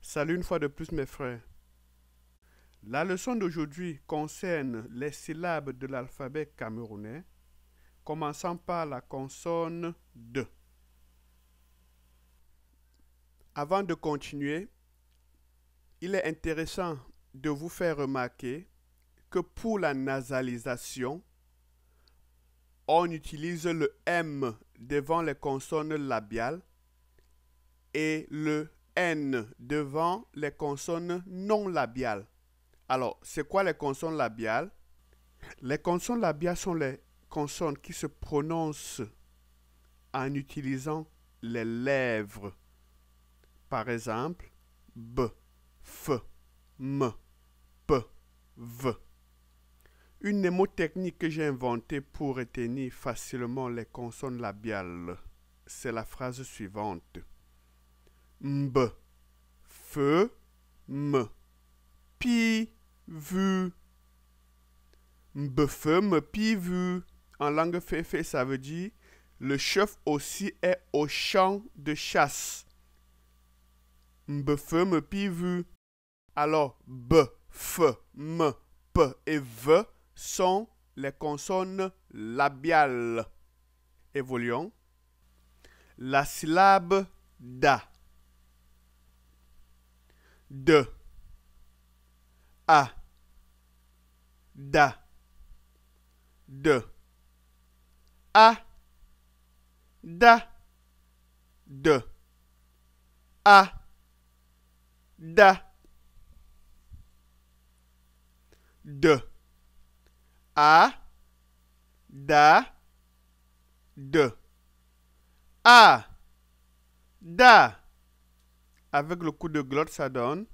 Salut une fois de plus mes frères. La leçon d'aujourd'hui concerne les syllabes de l'alphabet camerounais, commençant par la consonne de. Avant de continuer, il est intéressant de vous faire remarquer que pour la nasalisation, on utilise le M devant les consonnes labiales et le N devant les consonnes non labiales. Alors, c'est quoi les consonnes labiales Les consonnes labiales sont les consonnes qui se prononcent en utilisant les lèvres. Par exemple, B, F, M, P, V. Une mnémotechnique que j'ai inventée pour retenir facilement les consonnes labiales, c'est la phrase suivante mb, feu, m, pi, vu. feu, M, pi vu. En langue féfé, ça veut dire le chef aussi est au champ de chasse. feu, M, pi vu. Alors, b, f, m, p et v sont les consonnes labiales. Évoluons. La syllabe da de A da de A da de A da de A da de A da avec le coup de glotte, ça donne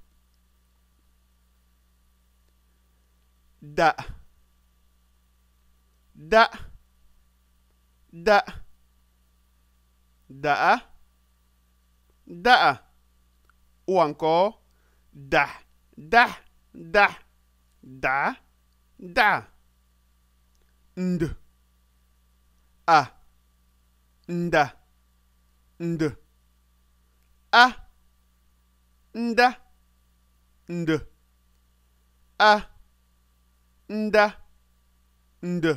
da. Da. Da. Da. Da. Ou encore da. Da. Da. Da. Da. Nd. A. Nda. Nd. A nda nde a nda nde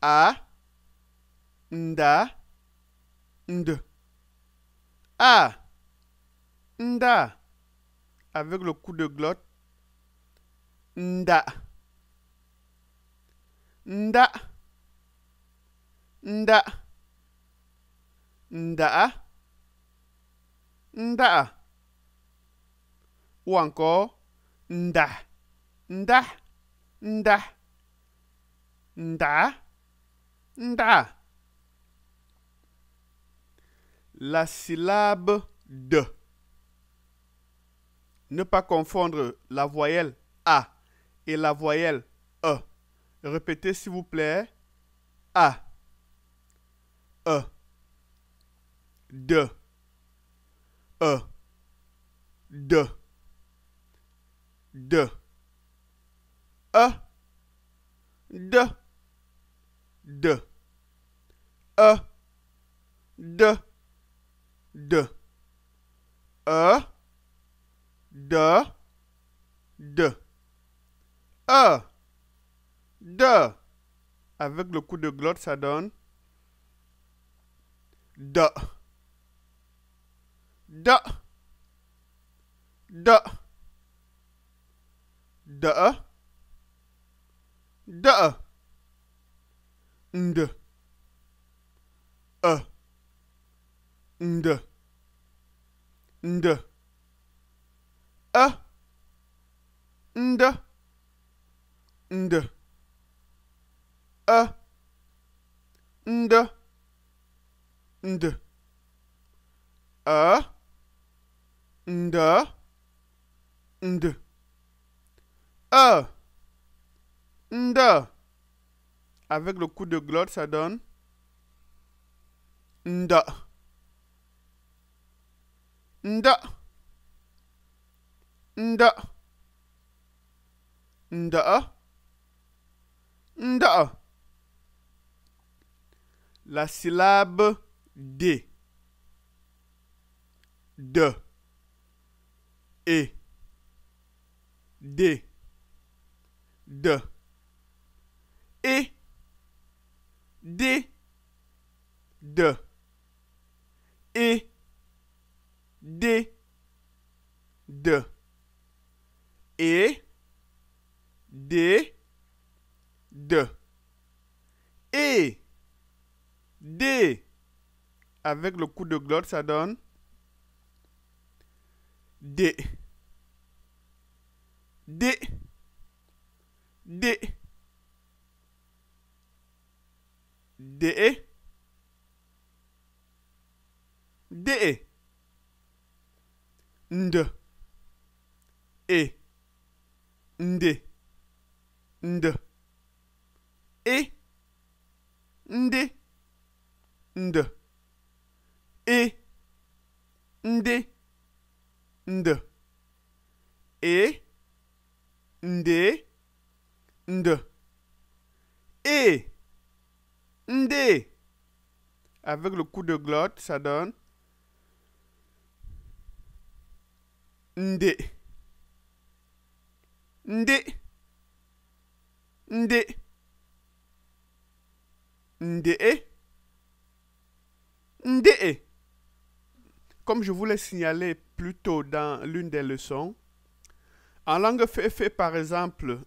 a nda nde a nda avec le coup de glotte nda nda nda nda nda ou encore nda, nda, nda, nda, nda. La syllabe de. Ne pas confondre la voyelle A et la voyelle E. Répétez s'il vous plaît. A. E. De. E. De de e de de e de de e de de e de avec le coup de glotte ça donne de de de Duh. Duh. Nd. Uh. Nd. Nd. Uh. Nd. Nd. Uh. Nd. Nd. Uh. Nd. Nd. E. Avec le coup de glotte, ça donne NDA NDA NDA NDA NDA La syllabe D. De. ET D. E de et des de et des de et des de et des avec le coup de glotte ça donne des des de de de nd e nde nd e nde nd e nde nd e nde nd, e, ndé. Avec le coup de glotte, ça donne ndé. Ndé. Ndé. NDE Ndé. Comme je voulais signaler signalé plus tôt dans l'une des leçons, en langue fait par exemple,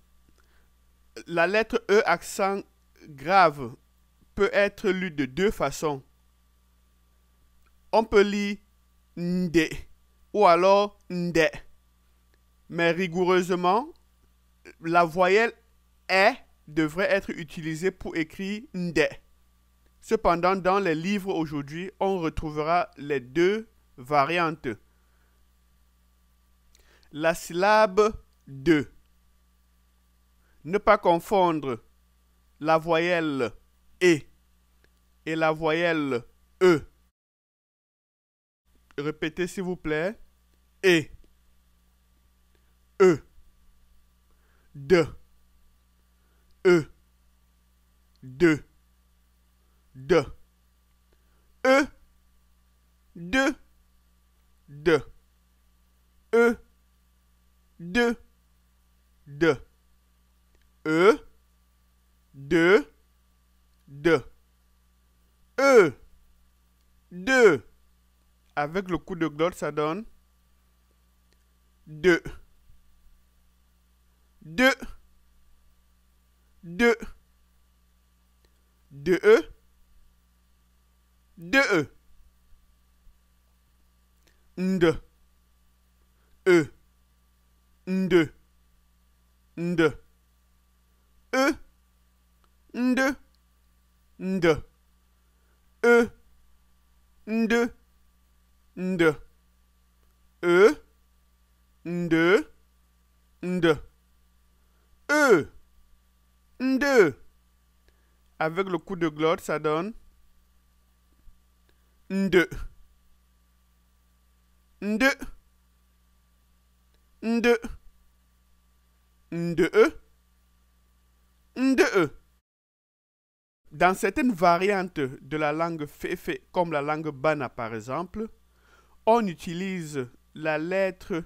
la lettre E accent grave peut être lue de deux façons. On peut lire nd ou alors NDE. Mais rigoureusement, la voyelle E devrait être utilisée pour écrire NDE. Cependant, dans les livres aujourd'hui, on retrouvera les deux variantes. La syllabe 2 ne pas confondre la voyelle E et la voyelle E. Répétez s'il vous plaît. E. E. De. E. De. De. E. De. De. E. De. De. E, de, de. E, de. Avec le coup de glotte, ça donne de. De. De. De E. De E. Nde. E. E, nde, nde, E, nde, nde, E, nde, nde, E, nde. Avec le coup de glotte, ça donne nde, nde, nde, nde, e. Dans certaines variantes de la langue féfé, comme la langue bana par exemple, on utilise la lettre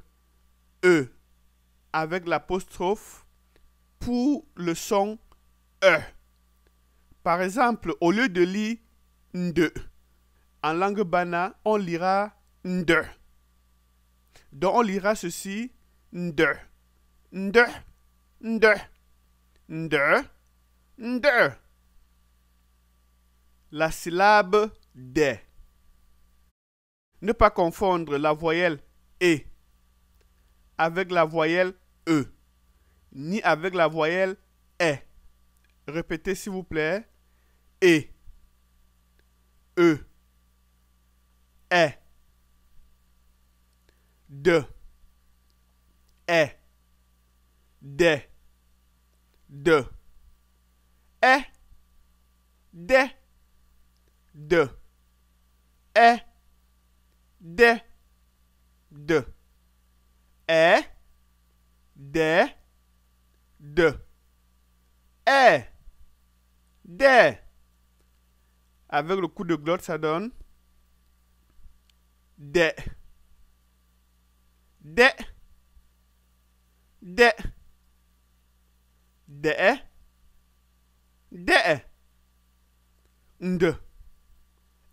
E avec l'apostrophe pour le son E. Par exemple, au lieu de lire nde, en langue bana, on lira nde. Donc on lira ceci nde, nde, nde de, La syllabe des. Ne pas confondre la voyelle E avec la voyelle E, ni avec la voyelle E. Répétez s'il vous plaît. E. E. E. De. E. dé de, est, des, de, est, des, de, est, des, de, est, des. Avec le coup de glotte, ça donne des, des, des de, de, e? nde,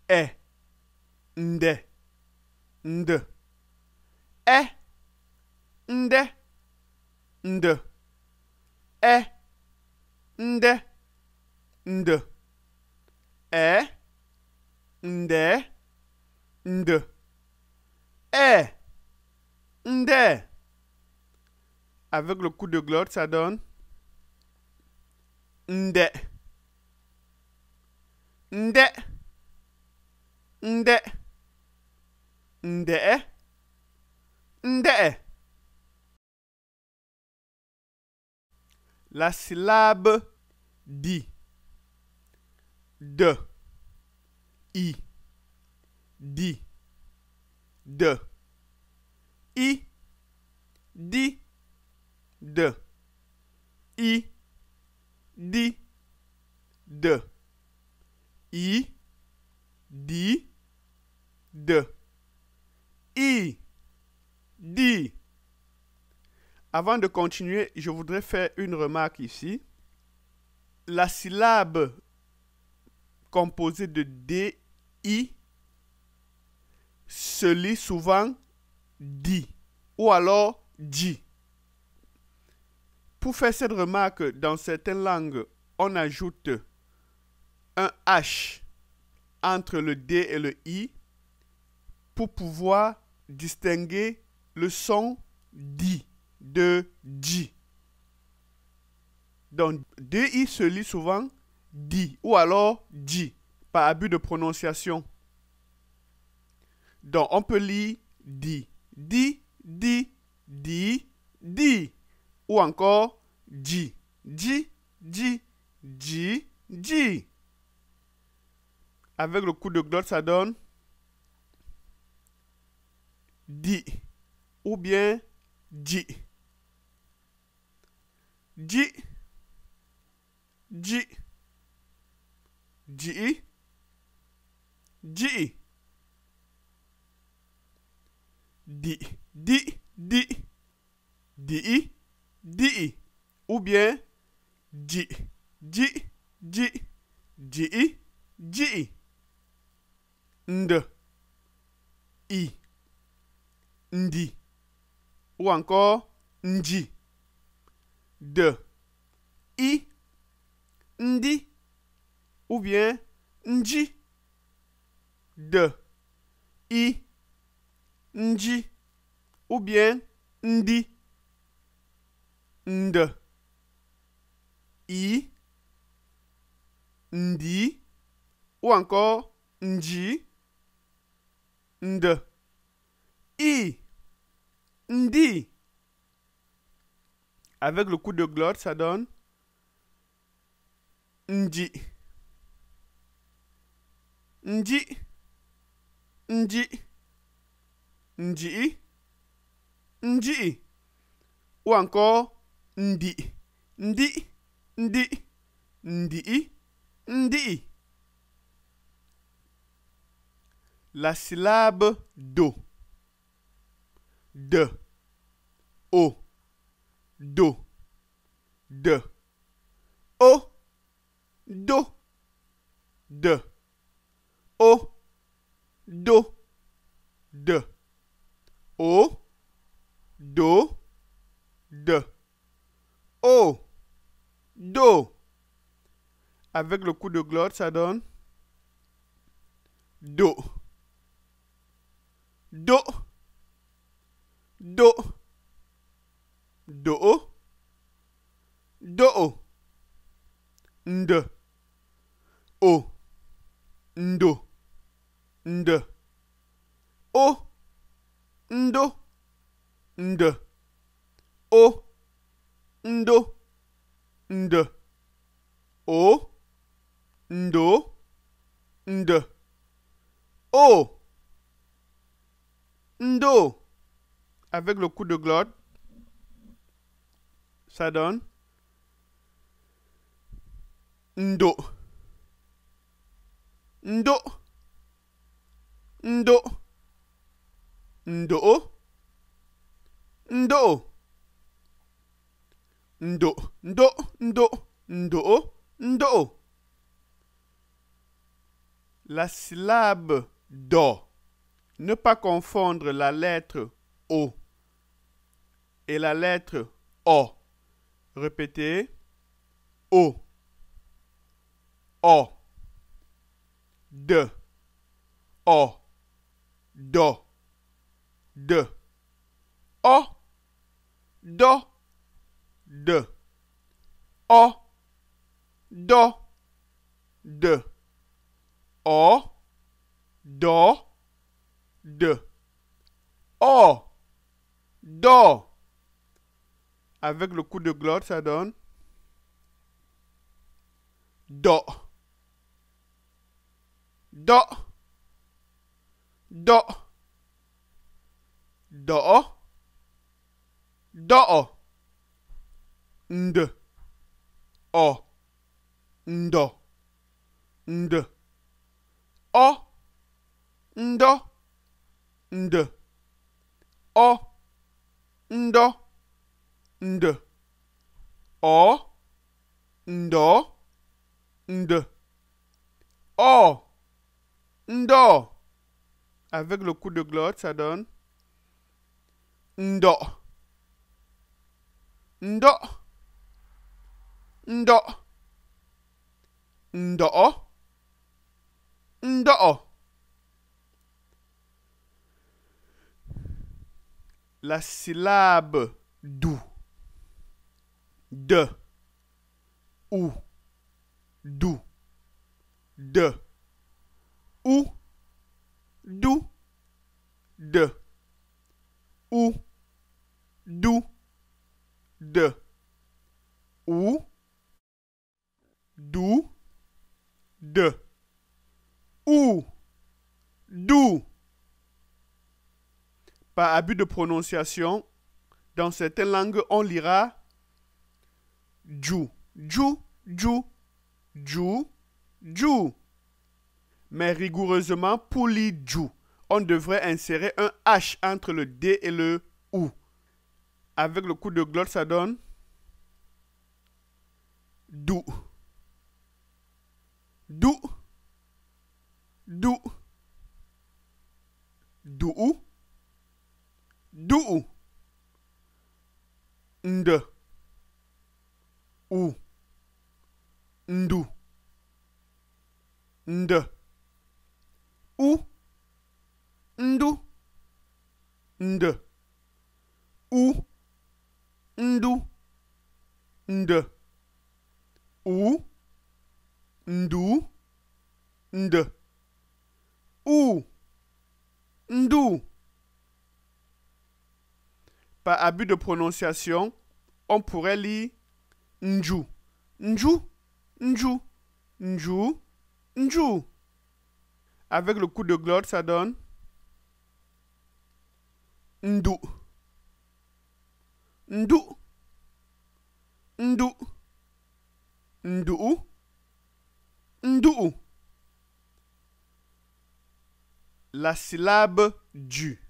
e, Nd e, Nd e, Nd Nd e, Nd e, Nd Avec le coup de glotte, ça donne nde nde nde Nde. de. la syllabe di de i di de i di de i di de i di de i di avant de continuer je voudrais faire une remarque ici la syllabe composée de d i se lit souvent di ou alors di pour faire cette remarque, dans certaines langues, on ajoute un H entre le D et le I pour pouvoir distinguer le son DI de DI. Donc, DI se lit souvent DI ou alors dit par abus de prononciation. Donc, on peut lire DI. DI, DI, DI, DI ou encore di, di, di, di, dit. Avec le coup de glotte, ça donne di ou bien Di, di, di, di, di, di, di, di, dit di ou bien di di di di di nd i ndi ou encore ndi de i ndi ou bien ndi de i ndi ou bien ndi nd, i, ndi, ou encore ndi, nd, i, ndi. Avec le coup de glotte, ça donne ndi, ndi, ndi, ndi, ndi. Ou encore ndi ndi ndi ndi ndi la syllabe do de o do de o do de o do de o do de O, Do. Avec le coup de glotte, ça donne Do. Do. Do. Do. Do. Nd. O. Ndo. Nd. O. Ndo. Nd. O ndo ndo, o ndo ndo, o ndo avec le coup de glotte ça donne ndo ndo ndo ndo ndo ndo, ndo, ndo, ndo, ndo. La syllabe do. Ne pas confondre la lettre O et la lettre O. Répétez. O. O. De. O. Do. De. O. Do de o do de o do de o do avec le coup de glotte ça donne do do do do do, do nd o, ndo, nd O, ndo, nd O, ndo, nd O, ndo, nd o, avec le coup de glotte ça donne ndo ndo ndo la syllabe d'ou de ou d'ou de ou d'ou de ou d'ou de ou D'OU, de, ou, D'OU. Par abus de prononciation, dans certaines langues, on lira djou, djou, djou, djou, djou. Mais rigoureusement, pour lire djou, on devrait insérer un H entre le D et le OU. Avec le coup de glotte, ça donne dou. Do. Do. Do. Do. Nd. U. Ndu. Nd. U. Ndu. Nd. U. Ndu. Nd. U. ndou, nd. Ou, ndou. Par abus de prononciation, on pourrait lire Ndou Ndjou, Ndjou, Ndjou, njou. Avec le coup de glotte, ça donne ndou. Ndou. Ndou. Ndou. Ndou. La syllabe du.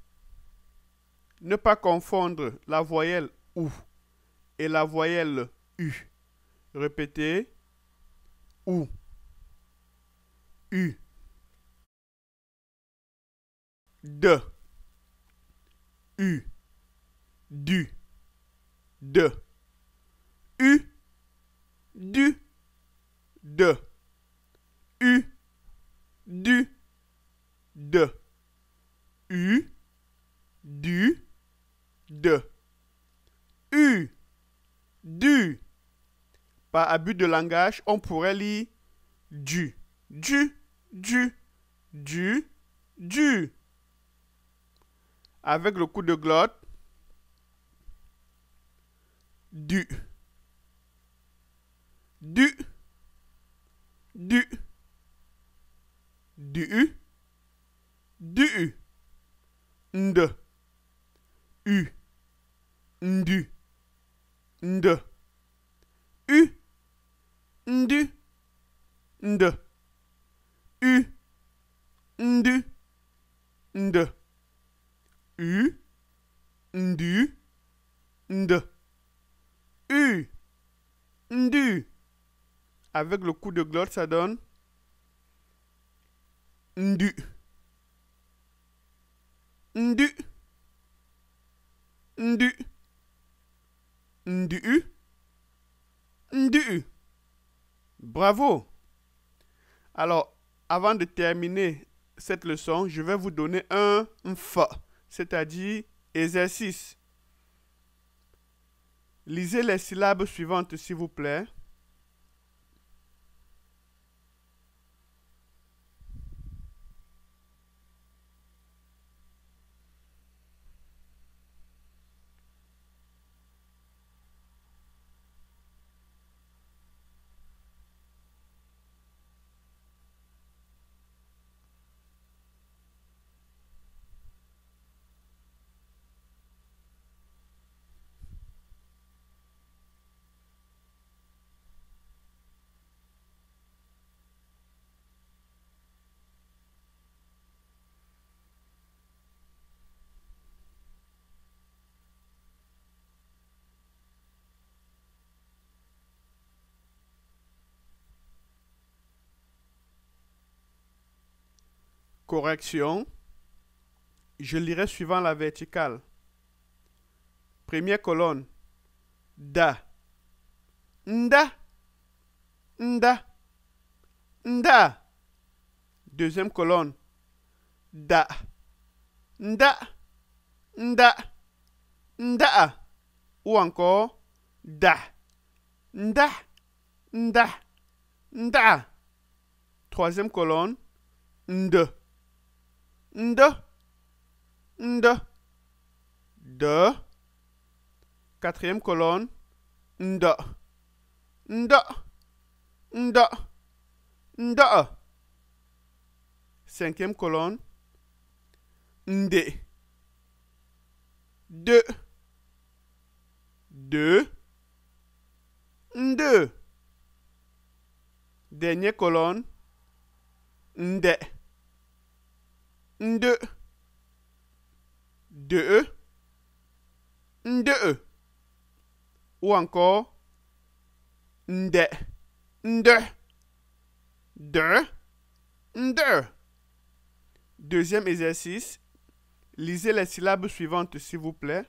Ne pas confondre la voyelle ou et la voyelle u. Répétez. Ou. U. De. U. Du. De. U. Du. De. U, du, de. U, du, de. U, du. Par abus de langage, on pourrait lire du, du, du, du, du. Avec le coup de glotte, du, du, du du U, du U, Nde, U, Ndu, Nde, U, Ndu, Nde, U, Ndu, U, U, Ndu. Avec le coup de glotte, ça donne ndu ndu ndu ndu ndu bravo alors avant de terminer cette leçon je vais vous donner un fa c'est-à-dire exercice lisez les syllabes suivantes s'il vous plaît correction, je lirai suivant la verticale. Première colonne, da, nda, nda, nda. Deuxième colonne, da, nda, nda, nda. Ou encore, da, nda, nda, nda. Troisième colonne, nde. De. De. de. Quatrième colonne, De. De. De. De. Cinquième colonne, Nde de, de, de. Dernière colonne, Nde de de nde ou encore de de de de deuxième exercice lisez les syllabes suivantes s'il vous plaît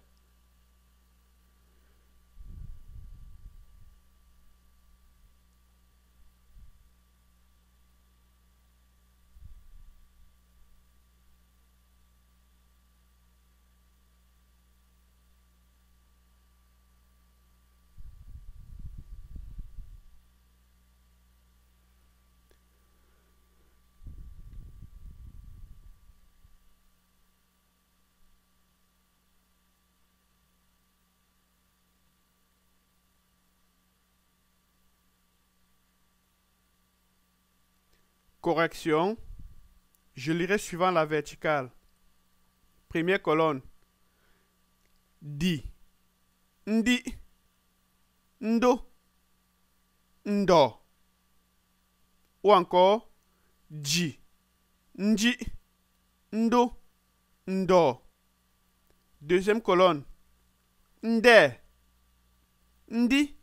Correction. Je lirai suivant la verticale. Première colonne. Di. Ndi. Ndo. Ndo. Ou encore. di, Ndi. Ndo. Ndo. Deuxième colonne. Nde. Ndi.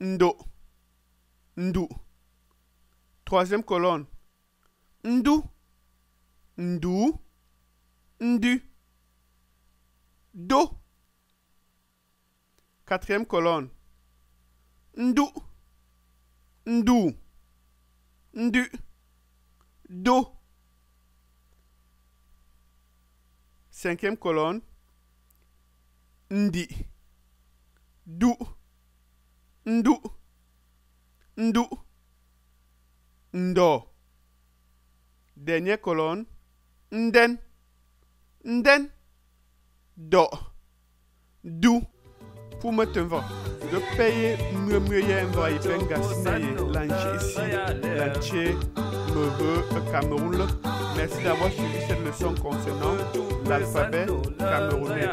Ndo. ndo. Troisième colonne. Ndou. Ndou. Ndu. Do. Quatrième colonne. Ndou. Ndou. Ndu. Do. Cinquième colonne. Ndi. Dou. Ndou. Ndou ndo. Dernière colonne, nden, nden, do, dou, pour me tenir. payer, payer mieux mieux envoie ben gasnaye l'anche ici, l'anche me veut e Cameroun. Merci d'avoir suivi cette leçon concernant l'alphabet camerounais.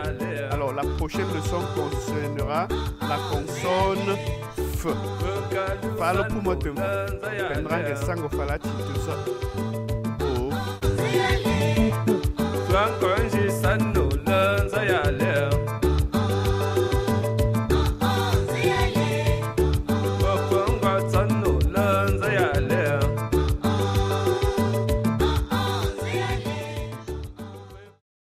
Alors la prochaine leçon concernera la consonne fu fala pumo tum pendrange sango fala ci tu so o oh.